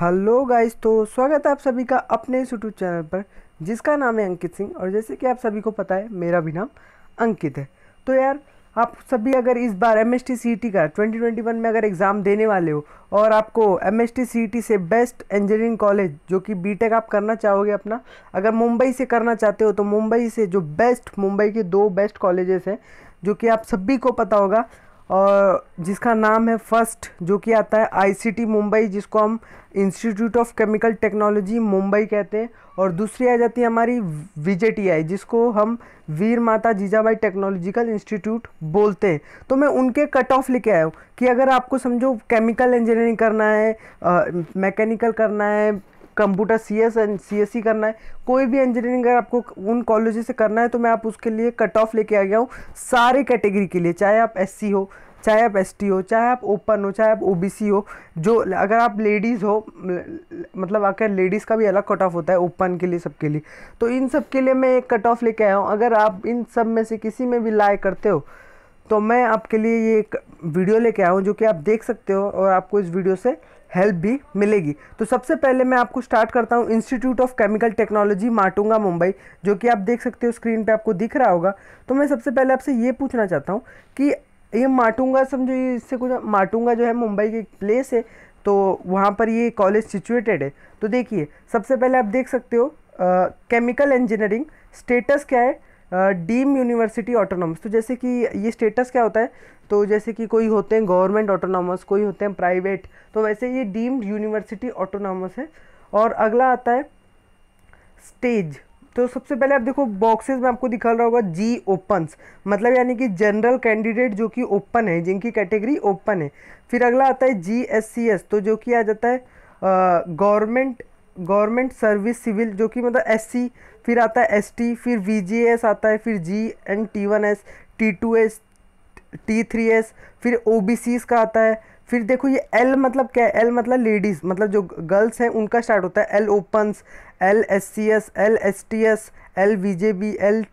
hello guys तो स्वागत है आप सभी का अपने इस यूट्यूब चैनल पर जिसका नाम है अंकित सिंह और जैसे कि आप सभी को पता है मेरा भी नाम अंकित है तो यार आप सभी अगर इस बार एम एस e का 2021 में अगर एग्ज़ाम देने वाले हो और आपको एम एस e से बेस्ट इंजीनियरिंग कॉलेज जो कि बीटेक आप करना चाहोगे अपना अगर मुंबई से करना चाहते हो तो मुंबई से जो बेस्ट मुंबई के दो बेस्ट कॉलेजेस हैं जो कि आप सभी को पता होगा और जिसका नाम है फर्स्ट जो कि आता है आईसीटी मुंबई जिसको हम institute of chemical technology Mumbai कहते हैं और दूसरी आ जाती है हमारी वीजेटीआई जिसको हम वीर माता जीजाबाई टेक्नोलॉजिकल इंस्टीट्यूट बोलते हैं तो मैं उनके कट ऑफ लेके आया हूँ कि अगर आपको समझो केमिकल इंजीनियरिंग करना है मैकेनिकल करना है computer C S C S C करना है कोई भी इंजीनियरिंग अगर आपको उन कॉलेज से करना है तो मैं आप उसके लिए कट ऑफ लेके आ गया हूँ सारे कैटेगरी के लिए चाहे आप एस हो चाहे आप एस हो चाहे आप ओपन हो चाहे आप ओ हो जो अगर आप लेडीज़ हो मतलब आकर लेडीज़ का भी अलग कट ऑफ होता है ओपन के लिए सबके लिए तो इन सब के लिए मैं एक कट ऑफ लेके आया हूँ अगर आप इन सब में से किसी में भी लाए करते हो तो मैं आपके लिए ये एक वीडियो लेके आया हूँ जो कि आप देख सकते हो और आपको इस वीडियो से हेल्प भी मिलेगी तो सबसे पहले मैं आपको स्टार्ट करता हूँ institute of chemical technology Matunga Mumbai जो कि आप देख सकते हो स्क्रीन पे आपको दिख रहा होगा तो मैं सबसे पहले आपसे ये पूछना चाहता हूँ कि ये माटूंगा समझो ये इससे कुछ माटूंगा जो है मुंबई की एक प्लेस है तो वहाँ पर ये कॉलेज सिचुएटेड है तो देखिए सबसे पहले आप देख सकते हो केमिकल इंजीनियरिंग स्टेटस क्या है डीम यूनिवर्सिटी ऑटोनॉमस तो जैसे कि ये स्टेटस क्या होता है तो जैसे कि कोई होते हैं गवर्नमेंट ऑटोनॉमस कोई होते हैं प्राइवेट तो वैसे ये डीम्ड यूनिवर्सिटी ऑटोनॉमस है और अगला आता है स्टेज तो सबसे पहले आप देखो बॉक्सेस में आपको दिखा रहा होगा जी ओपन मतलब यानी कि जनरल कैंडिडेट जो कि ओपन है जिनकी कैटेगरी ओपन है फिर अगला आता है जी एस सी एस तो जो कि आ जाता है गवर्नमेंट गवर्नमेंट सर्विस सिविल जो कि मतलब एस सी फिर आता है एस टी फिर वी जी एस आता है फिर G and T one S T two S T three S फिर ओ बी सीज़ का आता है फिर देखो ये एल मतलब क्या है एल मतलब लेडीज़ मतलब जो गर्ल्स हैं उनका स्टार्ट होता है L opens L S C S L S T S L V J B L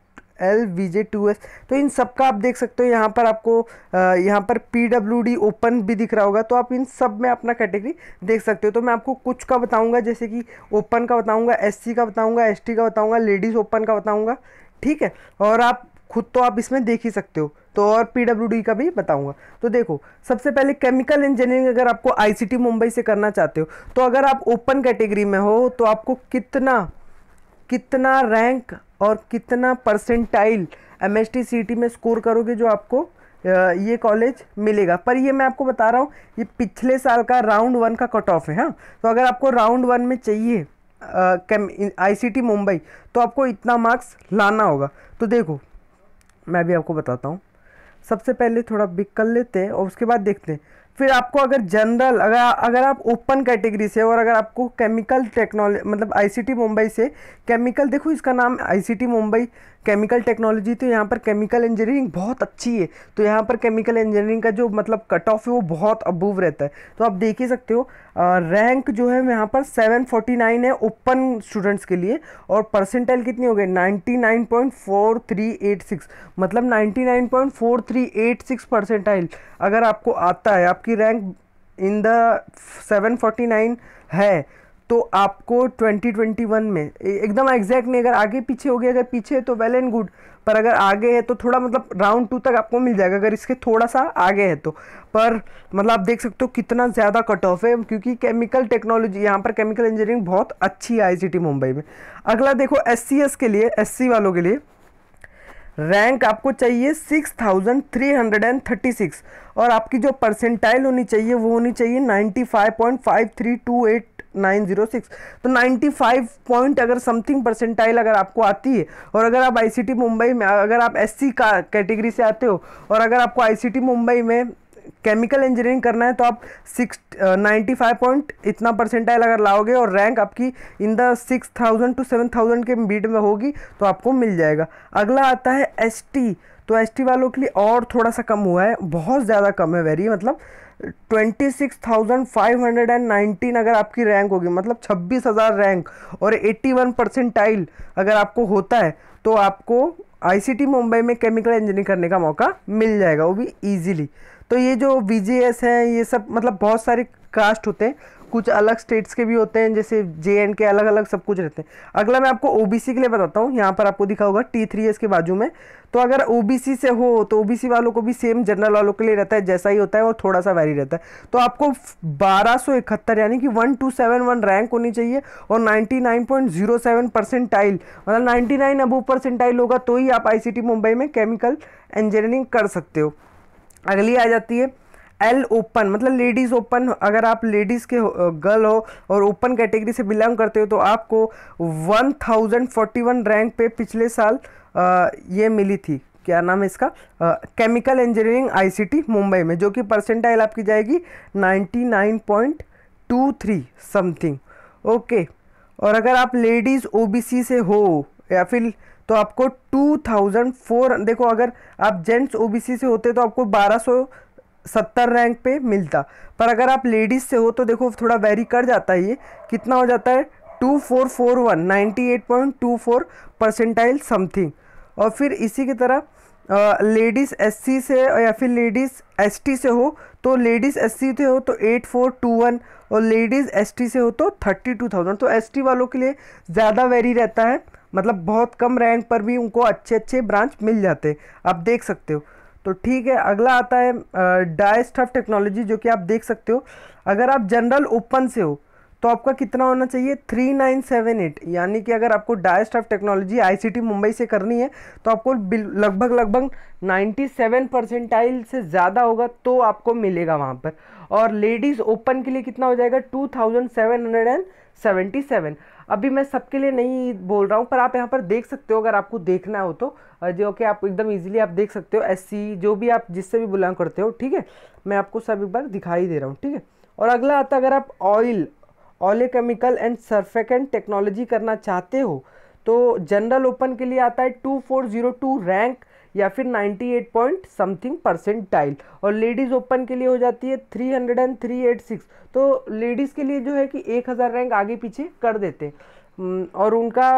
L V J two S तो इन सब का आप देख सकते हो यहाँ पर आपको यहाँ पर पी डब्ल्यू डी ओपन भी दिख रहा होगा तो आप इन सब में अपना कैटेगरी देख सकते हो तो मैं आपको कुछ का बताऊँगा जैसे कि ओपन का बताऊँगा एस सी का बताऊँगा एस टी का बताऊँगा लेडीज़ ओपन का बताऊँगा ठीक है और आप खुद तो आप इसमें देख ही सकते हो तो और पीडब्ल्यूडी का भी बताऊंगा तो देखो सबसे पहले केमिकल इंजीनियरिंग अगर आपको आईसीटी मुंबई से करना चाहते हो तो अगर आप ओपन कैटेगरी में हो तो आपको कितना कितना रैंक और कितना परसेंटाइल एम एस में स्कोर करोगे जो आपको ये कॉलेज मिलेगा पर ये मैं आपको बता रहा हूँ ये पिछले साल का राउंड वन का कट ऑफ है हाँ तो अगर आपको राउंड वन में चाहिए आईसीटी मुंबई तो आपको इतना मार्क्स लाना होगा तो देखो मैं भी आपको बताता हूँ सबसे पहले थोड़ा बिक कर लेते हैं और उसके बाद देखते हैं फिर आपको अगर जनरल अगर अगर आप ओपन कैटेगरी से और अगर आपको केमिकल टेक्नोलॉजी मतलब आईसीटी मुंबई से केमिकल देखो इसका नाम आईसीटी मुंबई केमिकल टेक्नोलॉजी तो यहाँ पर केमिकल इंजीनियरिंग बहुत अच्छी है तो यहाँ पर केमिकल इंजीनियरिंग का जो मतलब कट ऑफ है वो बहुत अबूव रहता है तो आप देख ही सकते हो रैंक जो है यहाँ पर 749 है ओपन स्टूडेंट्स के लिए और परसेंटाइल कितनी हो गई 99.4386 मतलब 99.4386 परसेंटाइल अगर आपको आता है आपकी आपकी रैंक इन द 749 है तो आपको 2021 में एकदम एग्जैक्ट नहीं अगर आगे पीछे हो गया अगर पीछे है तो वेल एंड गुड पर अगर आगे है तो थोड़ा मतलब राउंड टू तक आपको मिल जाएगा अगर इसके थोड़ा सा आगे है तो पर मतलब आप देख सकते हो कितना ज़्यादा कट ऑफ है क्योंकि केमिकल टेक्नोलॉजी यहाँ पर केमिकल इंजीनियरिंग बहुत अच्छी है आई मुंबई में अगला देखो एस के लिए एस वालों के लिए रैंक आपको चाहिए 6336 और आपकी जो परसेंटाइल होनी चाहिए वो होनी चाहिए सिक्स तो 95 पॉइंट अगर समथिंग परसेंटाइल अगर आपको आती है और अगर आप आईसीटी मुंबई में अगर आप एससी का कैटेगरी से आते हो और अगर आपको आईसीटी मुंबई में केमिकल इंजीनियरिंग करना है तो आप सिक्स नाइन्टी फाइव पॉइंट इतना परसेंटाइल अगर लाओगे और रैंक आपकी in the six thousand to seven thousand के बीट में होगी तो आपको मिल जाएगा अगला आता है एस तो एस वालों के लिए और थोड़ा सा कम हुआ है बहुत ज़्यादा कम है वेरी मतलब twenty six thousand five hundred and nineteen अगर आपकी रैंक होगी मतलब छब्बीस हज़ार रैंक और एट्टी वन परसेंटाइल अगर आपको होता है तो आपको आईसीटी मुंबई में केमिकल इंजीनियरिंग करने का मौका मिल जाएगा वो भी ईजिली तो ये जो वी हैं ये सब मतलब बहुत सारे कास्ट होते हैं कुछ अलग स्टेट्स के भी होते हैं जैसे जे एंड के अलग अलग सब कुछ रहते हैं अगला मैं आपको ओ के लिए बताता हूँ यहाँ पर आपको दिखा होगा टी थ्री एस के बाजू में तो अगर ओ से हो तो ओ वालों को भी सेम जनरल वालों के लिए रहता है जैसा ही होता है और थोड़ा सा वैरी रहता है तो आपको बारह यानी कि one two seven one rank होनी चाहिए और 99.07 परसेंटाइल मतलब 99 अबू परसेंटाइल होगा तो ही आप आई मुंबई में केमिकल इंजीनियरिंग कर सकते हो अगली आ जाती है एल ओपन मतलब लेडीज़ ओपन अगर आप लेडीज़ के गर्ल हो और ओपन कैटेगरी से बिलोंग करते हो तो आपको 1041 रैंक पे पिछले साल आ, ये मिली थी क्या नाम है इसका केमिकल इंजीनियरिंग आईसीटी मुंबई में जो कि परसेंटाइल आपकी जाएगी 99.23 समथिंग ओके और अगर आप लेडीज़ ओबीसी से हो या फिर तो आपको टू थाउजेंड फोर देखो अगर आप जेंट्स ओबीसी से होते तो आपको बारह सौ सत्तर रैंक पे मिलता पर अगर आप लेडीज़ से हो तो देखो थोड़ा वेरी कर जाता है ये कितना हो जाता है two four four one ninety eight point two four percentile something और फिर इसी की तरह लेडीज़ एससी से या फिर लेडीज़ एसटी से हो तो लेडीज़ एससी से हो तो एट फोर टू वन और लेडीज़ एसटी से हो तो थर्टी टू थाउजेंड तो एसटी वालों के लिए ज़्यादा वेरी रहता है मतलब बहुत कम रैंक पर भी उनको अच्छे अच्छे ब्रांच मिल जाते आप देख सकते हो तो ठीक है अगला आता है डायस्ट ऑफ टेक्नोलॉजी जो कि आप देख सकते हो अगर आप जनरल ओपन से हो तो आपका कितना होना चाहिए थ्री नाइन सेवन एट यानी कि अगर आपको डायस्ट ऑफ टेक्नोलॉजी आईसीटी मुंबई से करनी है तो आपको लगभग लगभग नाइन्टी सेवन परसेंटाइल से ज़्यादा होगा तो आपको मिलेगा वहाँ पर और लेडीज़ ओपन के लिए कितना हो जाएगा two thousand seven hundred and seventy seven अभी मैं सबके लिए नहीं बोल रहा हूँ पर आप यहाँ पर देख सकते हो अगर आपको देखना हो तो जो कि आप एकदम इजीली आप देख सकते हो एस जो भी आप जिससे भी बिलोंग करते हो ठीक है मैं आपको सब एक बार दिखाई दे रहा हूँ ठीक है और अगला आता अगर आप oil oleochemical and surfactant technology करना चाहते हो तो जनरल ओपन के लिए आता है two four zero two rank या फिर 98 पॉइंट समथिंग परसेंटाइल और लेडीज़ ओपन के लिए हो जाती है three hundred and three eight six तो लेडीज़ के लिए जो है कि एक हज़ार रैंक आगे पीछे कर देते हैं और उनका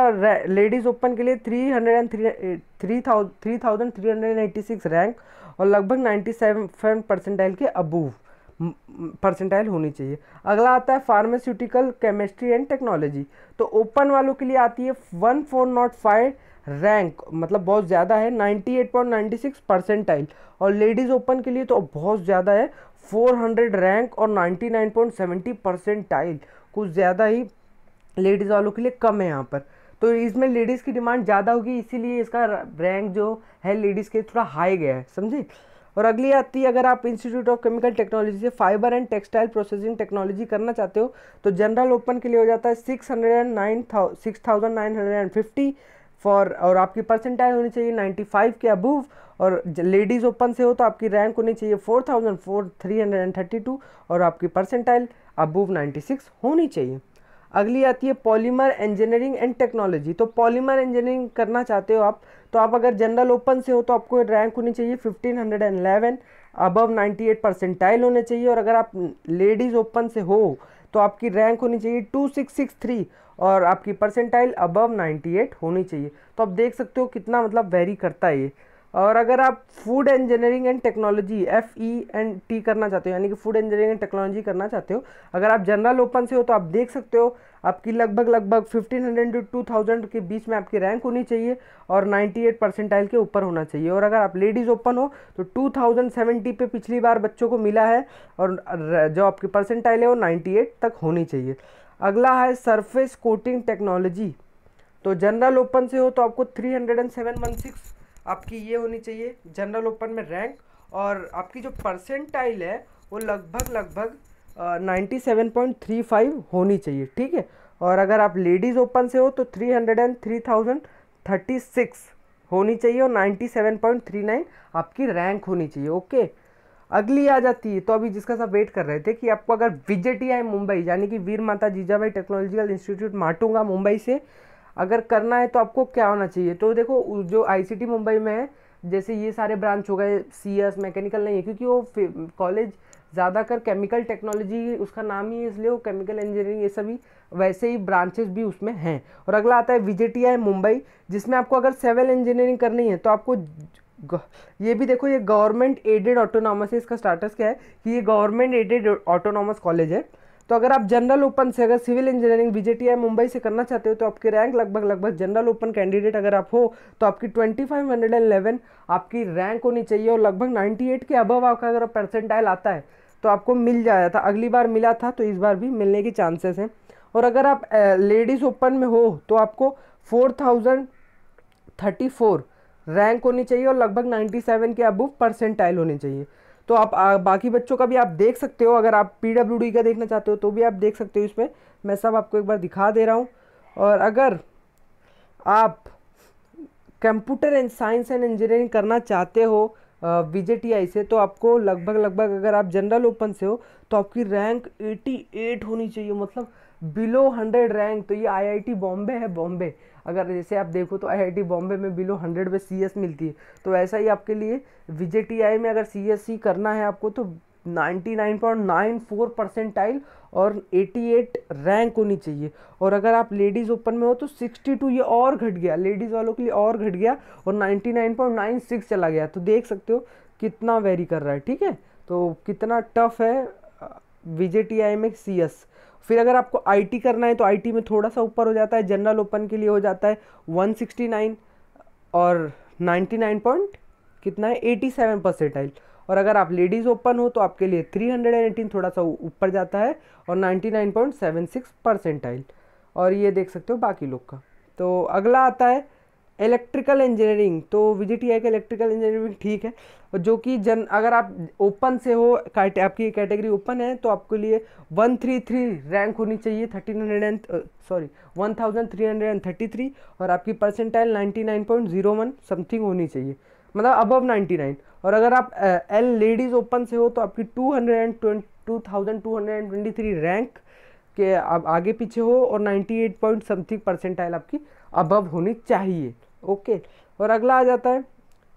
लेडीज़ ओपन के लिए three hundred and three three three thousand three hundred and eighty six rank और लगभग नाइन्टी सेवन परसेंटाइल के अबूव परसेंटाइल होनी चाहिए अगला आता है फार्मास्यूटिकल केमिस्ट्री एंड टेक्नोलॉजी तो ओपन वालों के लिए आती है one four nought five rank मतलब बहुत ज़्यादा है 98.96 परसेंटाइल और लेडीज़ ओपन के लिए तो बहुत ज़्यादा है 400 रैंक और 99.70 परसेंटाइल कुछ ज़्यादा ही लेडीज़ वालों के लिए कम है यहाँ पर तो इसमें लेडीज़ की डिमांड ज़्यादा होगी इसीलिए इसका रैंक जो है लेडीज़ के थोड़ा हाई गया है समझे और अगली आती है अगर आप इंस्टीट्यूट ऑफ केमिकल टेक्नोलॉजी से fibre and textile processing technology करना चाहते हो तो जनरल ओपन के लिए हो जाता है six hundred and nine six thousand nine hundred and fifty four और आपकी परसेंटाइल होनी चाहिए 95 के अबूव और लेडीज़ ओपन से हो तो आपकी रैंक होनी चाहिए टू और आपकी परसेंटाइल अबूव 96 होनी चाहिए अगली आती है पॉलीमर इंजीनियरिंग एंड टेक्नोलॉजी तो पॉलीमर इंजीनियरिंग करना चाहते हो आप तो आप अगर जनरल ओपन से हो तो आपको रैंक होनी चाहिए 1511 अबव 98 परसेंटाइल होने चाहिए और अगर आप लेडीज़ ओपन से हो तो आपकी रैंक होनी चाहिए टू सिक्स सिक्स थ्री और आपकी परसेंटाइल अबव 98 होनी चाहिए तो आप देख सकते हो कितना मतलब वेरी करता है ये और अगर आप food engineering and technology F E and T करना चाहते हो यानी कि फूड इंजीनियरिंग एंड टेक्नोलॉजी करना चाहते हो अगर आप जनरल ओपन से हो तो आप देख सकते हो आपकी लगभग लगभग 1500 टू 2000 के बीच में आपकी रैंक होनी चाहिए और 98 परसेंटाइल के ऊपर होना चाहिए और अगर आप लेडीज़ ओपन हो तो 2070 पे पिछली बार बच्चों को मिला है और जो आपकी परसेंटाइल है वो 98 तक होनी चाहिए अगला है सरफेस कोटिंग टेक्नोलॉजी तो जनरल ओपन से हो तो आपको three hundred and seven one six आपकी ये होनी चाहिए जनरल ओपन में रैंक और आपकी जो परसेंटाइल है वो लगभग लगभग ninety seven point three five होनी चाहिए ठीक है और अगर आप लेडीज़ ओपन से हो तो three hundred and three thousand thirty six होनी चाहिए और ninety seven point three nine आपकी रैंक होनी चाहिए ओके अगली आ जाती है तो अभी जिसका सब वेट कर रहे थे कि आपको अगर विजेटी आए मुंबई यानी कि वीर माता जीजाबाई टेक्नोलॉजिकल इंस्टीट्यूट माटूंगा मुंबई से अगर करना है तो आपको क्या होना चाहिए तो देखो जो आई मुंबई में है जैसे ये सारे ब्रांच हो गए सी एस मैकेनिकल नहीं है क्योंकि वो कॉलेज ज़्यादा कर केमिकल टेक्नोलॉजी उसका नाम ही है इसलिए वो केमिकल इंजीनियरिंग ये सभी वैसे ही ब्रांचेस भी उसमें हैं और अगला आता है विजेटी आई मुंबई जिसमें आपको अगर सिविल इंजीनियरिंग करनी है तो आपको ये भी देखो ये गवर्नमेंट एडेड ऑटोनॉमस है इसका स्टार्टस क्या है कि ये गवर्नमेंट एडेड ऑटोनॉमस कॉलेज है तो अगर आप जनरल ओपन से अगर सिविल इंजीनियरिंग बीजेटीआई मुंबई से करना चाहते हो तो आपकी रैंक लगभग लगभग जनरल ओपन कैंडिडेट अगर आप हो तो आपकी 2511 आपकी रैंक होनी चाहिए और लगभग 98 के अबव आपका अगर परसेंटाइल आता है तो आपको मिल जाया था अगली बार मिला था तो इस बार भी मिलने के चांसेस हैं और अगर आप लेडीज़ ओपन में हो तो आपको four thousand thirty four rank होनी चाहिए और लगभग नाइन्टी के अबव परसेंटाइल होनी चाहिए तो आप आ, बाकी बच्चों का भी आप देख सकते हो अगर आप पी का देखना चाहते हो तो भी आप देख सकते हो इसमें मैं सब आपको एक बार दिखा दे रहा हूँ और अगर आप computer and science and engineering करना चाहते हो वी से तो आपको लगभग लगभग अगर आप जनरल ओपन से हो तो आपकी रैंक 88 होनी चाहिए मतलब बिलो हंड्रेड रैंक तो ये आईआईटी बॉम्बे है बॉम्बे अगर जैसे आप देखो तो आईआईटी बॉम्बे में बिलो हंड्रेड में सीएस मिलती है तो ऐसा ही आपके लिए विजे में अगर सीएससी करना है आपको तो 99.94 परसेंटाइल और 88 रैंक होनी चाहिए और अगर आप लेडीज़ ओपन में हो तो 62 ये और घट गया लेडीज़ वालों के लिए और घट गया और 99.96 चला गया तो देख सकते हो कितना वेरी कर रहा है ठीक है तो कितना टफ है विजे टी आई में सी एस फिर अगर आपको आई करना है तो आई में थोड़ा सा ऊपर हो जाता है जनरल ओपन के लिए हो जाता है वन और नाइन्टी पॉइंट कितना है एटी परसेंटाइल और अगर आप लेडीज़ ओपन हो तो आपके लिए 318 थोड़ा सा ऊपर जाता है और 99.76 परसेंटाइल और ये देख सकते हो बाकी लोग का तो अगला आता है इलेक्ट्रिकल इंजीनियरिंग तो वी जी का इलेक्ट्रिकल इंजीनियरिंग ठीक है जो कि जन अगर आप ओपन से हो आपकी कैटेगरी ओपन है तो आपके लिए वन थ्री थ्री रैंक होनी चाहिए thirteen hundred and sorry one thousand three hundred and thirty three और आपकी percentile ninety nine point zero one something होनी चाहिए मतलब अबव नाइन्टी नाइन और अगर आप एल लेडीज़ ओपन से हो तो आपकी two hundred and twenty two thousand two hundred and twenty three rank के आप आगे पीछे हो और ninety eight point something percentile आपकी अबव होनी चाहिए ओके और अगला आ जाता है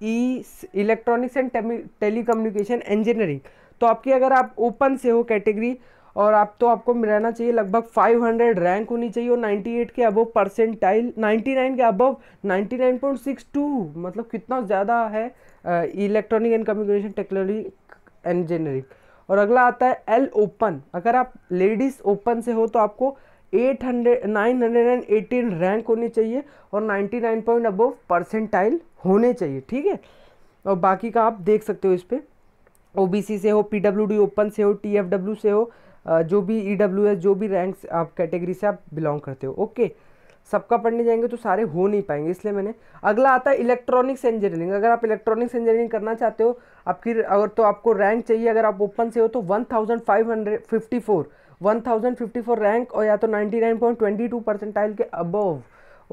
E electronics and telecommunication engineering तो आपकी अगर आप ओपन से हो कैटेगरी और आप तो आपको मिलाना चाहिए लगभग 500 रैंक होनी चाहिए और 98 के अबव परसेंटाइल 99 के अबव 99.62 मतलब कितना ज़्यादा है electronic and communication technology engineering और अगला आता है एल ओपन अगर आप लेडीज़ ओपन से हो तो आपको eight hundred nine hundred and eighteen rank होनी चाहिए और ninety nine point above percentile होने चाहिए ठीक है और बाकी का आप देख सकते हो इस पर ओ से हो पी ओपन से हो टी से हो जो भी ई जो भी रैंक्स आप कैटेगरी से आप बिलोंग करते हो ओके सबका पढ़ने जाएंगे तो सारे हो नहीं पाएंगे इसलिए मैंने अगला आता है इलेक्ट्रॉनिक्स इंजीनियरिंग अगर आप इलेक्ट्रॉनिक्स इंजीनियरिंग करना चाहते हो आपकी अगर तो आपको रैंक चाहिए अगर आप ओपन से हो तो one thousand five hundred fifty four 1054 rank और या तो 99.22 परसेंटाइल के अबव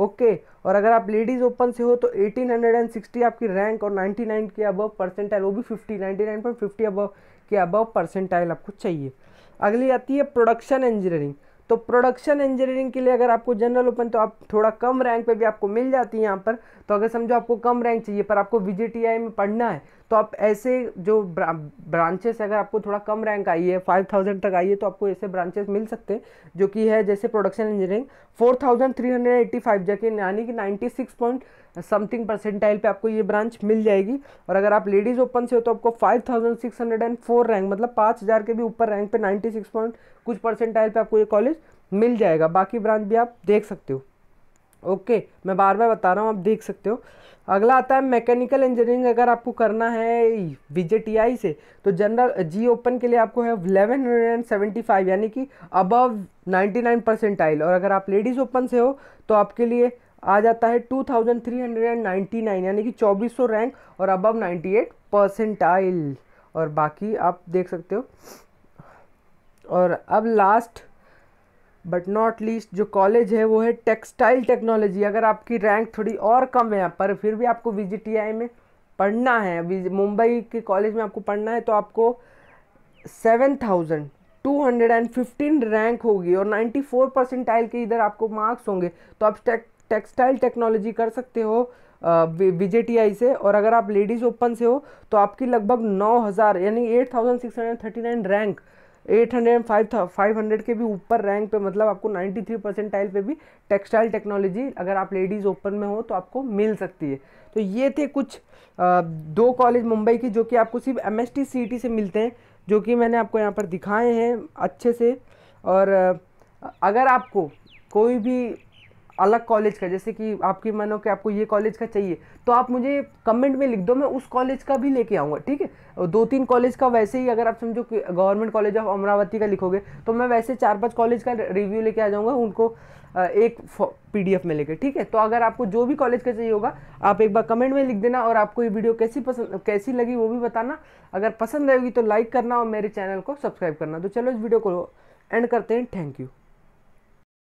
ओके और अगर आप लेडीज़ ओपन से हो तो 1860 आपकी रैंक और 99 के अबव परसेंटाइल वो भी 50 99.50 अबव के अबव परसेंटाइल आपको चाहिए अगली आती है प्रोडक्शन इंजीनियरिंग तो प्रोडक्शन इंजीनियरिंग के लिए अगर आपको जनरल ओपन तो आप थोड़ा कम रैंक पे भी आपको मिल जाती है यहाँ पर तो अगर समझो आपको कम रैंक चाहिए पर आपको वी में पढ़ना है तो आप ऐसे जो ब्रांचेस अगर आपको थोड़ा कम रैंक आई है फाइव थाउजेंड तक आई है तो आपको ऐसे ब्रांचेस मिल सकते हैं जो कि है जैसे production engineering four thousand three hundred eighty five जाके यानी कि ninety six point something percentile पे आपको ये ब्रांच मिल जाएगी और अगर आप लेडीज़ ओपन से हो तो आपको five thousand six hundred and four rank मतलब पाँच हज़ार के भी ऊपर रैंक पे सिक्स पॉइंट कुछ परसेंटाइल पे आपको ये कॉलेज मिल जाएगा बाकी ब्रांच भी आप देख सकते हो ओके मैं बार बार बता रहा हूँ आप देख सकते हो अगला आता है मैकेनिकल इंजीनियरिंग अगर आपको करना है वी से तो जनरल जी ओपन के लिए आपको है eleven hundred and seventy five यानी कि above ninety nine percentile और अगर आप लेडीज़ ओपन से हो तो आपके लिए आ जाता है two thousand three hundred and ninety nine यानी कि चौबीस सौ रैंक और above ninety eight percentile और बाकी आप देख सकते हो और अब लास्ट बट नॉट लीस्ट जो कॉलेज है वो है टेक्सटाइल टेक्नोलॉजी अगर आपकी रैंक थोड़ी और कम है पर फिर भी आपको वी में पढ़ना है मुंबई के कॉलेज में आपको पढ़ना है तो आपको seven thousand two hundred and fifteen rank होगी और नाइन्टी फोर परसेंटाइल के इधर आपको मार्क्स होंगे तो आप टेक्सटाइल टेक्नोलॉजी कर सकते हो विजे से और अगर आप लेडीज़ ओपन से हो तो आपकी लगभग नौ हज़ार यानी eight thousand six hundred thirty nine rank eight hundred five five hundred के भी ऊपर रैंक पे मतलब आपको नाइन्टी थ्री परसेंट टाइल पर भी टेक्सटाइल टेक्नोलॉजी अगर आप लेडीज़ ओपन में हो तो आपको मिल सकती है तो ये थे कुछ आ, दो कॉलेज मुंबई की जो कि आपको सिर्फ एम एस टी से मिलते हैं जो कि मैंने आपको यहाँ पर दिखाए हैं अच्छे से और अगर आपको कोई भी अलग कॉलेज का जैसे कि आपकी मानो कि आपको ये कॉलेज का चाहिए तो आप मुझे कमेंट में लिख दो मैं उस कॉलेज का भी लेके आऊँगा ठीक है दो तीन कॉलेज का वैसे ही अगर आप समझो गवर्नमेंट कॉलेज ऑफ अमरावती का लिखोगे तो मैं वैसे चार पाँच कॉलेज का रिव्यू लेके आ जाऊँगा उनको एक पीडीएफ में लेके ठीक है तो अगर आपको जो भी कॉलेज का चाहिए होगा आप एक बार कमेंट में लिख देना और आपको ये वीडियो कैसी पसंद कैसी लगी वो भी बताना अगर पसंद आएगी तो लाइक करना और मेरे चैनल को सब्सक्राइब करना तो चलो इस वीडियो को एंड करते हैं थैंक यू